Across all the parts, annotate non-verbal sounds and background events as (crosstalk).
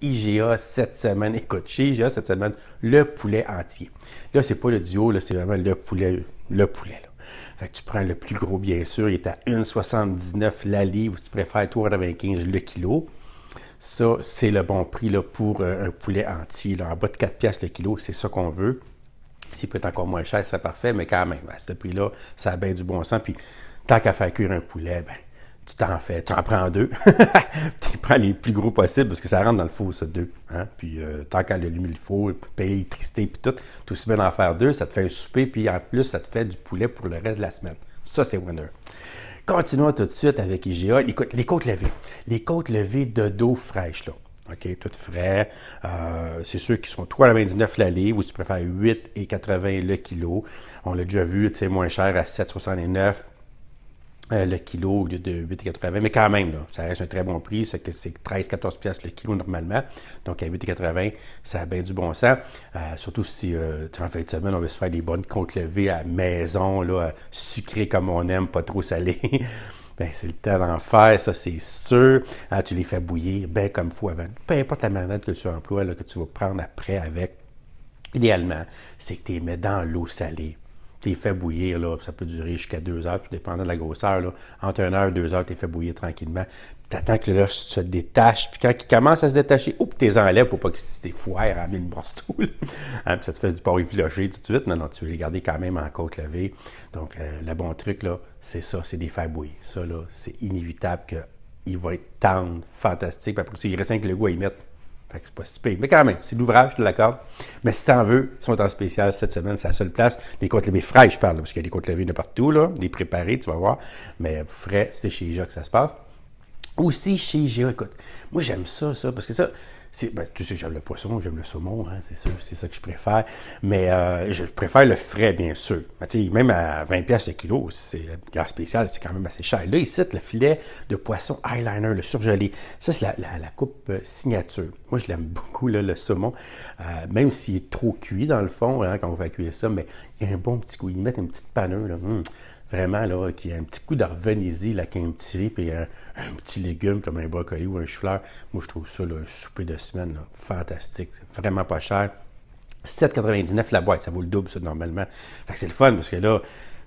IGA cette semaine. Écoute, chez IGA cette semaine, le poulet entier. Là, c'est pas le duo, là, c'est vraiment le poulet, le poulet. Fait que tu prends le plus gros, bien sûr, il est à 1,79 la livre, ou tu préfères 3,95 le kilo. Ça, c'est le bon prix là, pour euh, un poulet entier. Là, en bas de 4 piastres le kilo, c'est ça qu'on veut. S'il peut être encore moins cher, c'est parfait, mais quand même, à ce prix-là, ça a bien du bon sens. Puis, tant qu'à faire cuire un poulet, ben, tu t'en fais, tu en prends deux. (laughs) tu prends les plus gros possibles parce que ça rentre dans le four, ça, deux. Hein. Puis euh, tant qu'à allumer le four, payer l'électricité, puis tout, tu aussi bien d'en faire deux, ça te fait un souper, puis en plus, ça te fait du poulet pour le reste de la semaine. Ça, c'est winner. Continuons tout de suite avec IGA. Les, côtes, les côtes levées. Les côtes levées de dos fraîche, là. OK, tout frais. Euh, c'est ceux qui sont 3,99 la livre ou tu préfères 8,80 le kilo. On l'a déjà vu, tu sais, moins cher à 7,69 euh, le kilo au lieu de 8,80. Mais quand même, ça reste un très bon prix. C'est que c'est 13-14 pièces le kilo normalement. Donc à 8,80, ça a bien du bon sens. Euh, surtout si euh, tu en fin de semaine, on veut se faire des bonnes côtes levées à maison, là, sucrées comme on aime, pas trop salées. (laughs) ben, c'est le temps d'en faire, ça c'est sûr. Ah, tu les fais bouillir ben comme faut avant. Peu importe la marinade que tu emploies, là, que tu vas prendre après avec. Idéalement, c'est que tu les mets dans l'eau salée t'es fait bouillir, là, ça peut durer jusqu'à deux heures, tout dépendant de la grosseur. Là. Entre une heure et deux heures, t'es fait bouillir tranquillement. T'attends que le se détache, puis quand il commence à se détacher, oups, t'es enlèves pour pas que t'es fou, à mille une brosse hein, puis ça te fait du porc effiloché tout de suite. Non, non, tu veux les garder quand même en côte levée. Donc, euh, le bon truc, là, c'est ça, c'est des faire bouillir. Ça, là, c'est inévitable qu'il va être tendre, fantastique. Puis après, il reste que le goût à y fait que c'est pas si Mais quand même, c'est l'ouvrage, je te l'accorde. Mais si t'en veux, ils sont en spécial cette semaine, c'est la seule place. Les côtes levées frais, je parle, parce qu'il y a des côtes levées de partout, là. Les préparés, tu vas voir. Mais frais, c'est chez Jacques que ça se passe. Aussi chez IGA, Écoute, moi, j'aime ça, ça, parce que ça, ben, tu sais, j'aime le poisson, j'aime le saumon, hein, c'est c'est ça que je préfère. Mais euh, je préfère le frais, bien sûr. même à 20$ pièces le kilo, c'est la spécial, c'est quand même assez cher. Là, ici, le filet de poisson eyeliner, le surgelé. Ça, c'est la, coupe euh, signature. Moi, je l'aime (laughs) beaucoup, le saumon. Euh, même s'il est trop cuit, dans le fond, hein, quand on va cuire ça, mais il y a un bon petit coup Ils mettent une petite panure. Là, hum vraiment, là, qui a un petit coup un la qui a un, un, petit légume comme un brocoli ou un chou-fleur, moi, je trouve ça, là, un souper de semaine, fantastique. C'est vraiment pas cher. 7,99 la boîte, ça vaut le double, ça, normalement. Fait que c'est le fun, parce que là,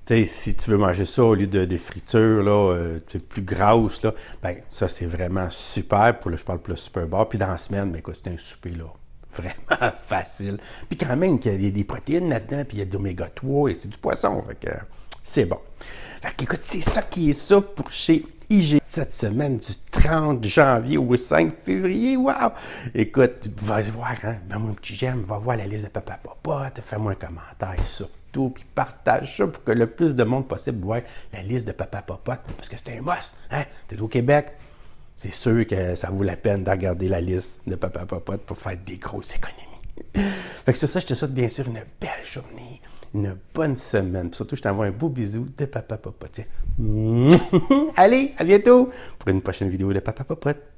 tu sais, si tu veux manger ça au lieu de, des friture, là, euh, sais, plus grosse, là, ben, ça, c'est vraiment super. Pour le, je parle pour le super bar. Puis dans la semaine, ben, c'est un souper, là, (laughs) vraiment facile. Puis quand même, qu'il y a des protéines là-dedans, puis il y a de l'oméga 3, et c'est du poisson. Fait c'est bon. Fait écoute, c'est ça qui est ça pour chez IG cette semaine du 30 janvier au 5 février. Wow! Écoute, vas-y voir, hein? Donne-moi un petit j'aime, va voir la liste de Papa Papa, fais-moi un commentaire surtout, puis partage ça pour que le plus de monde possible voit la liste de Papa Papa, parce que c'est un boss. hein? T'es au Québec, c'est sûr que ça vaut la peine de regarder la liste de Papa Papa pour faire des grosses économies fait que sur ça, je te souhaite bien sûr une belle journée, une bonne semaine. surtout, je t'envoie un beau bisou de Papa Popote. (laughs) Allez, à bientôt pour une prochaine vidéo de Papa Popote.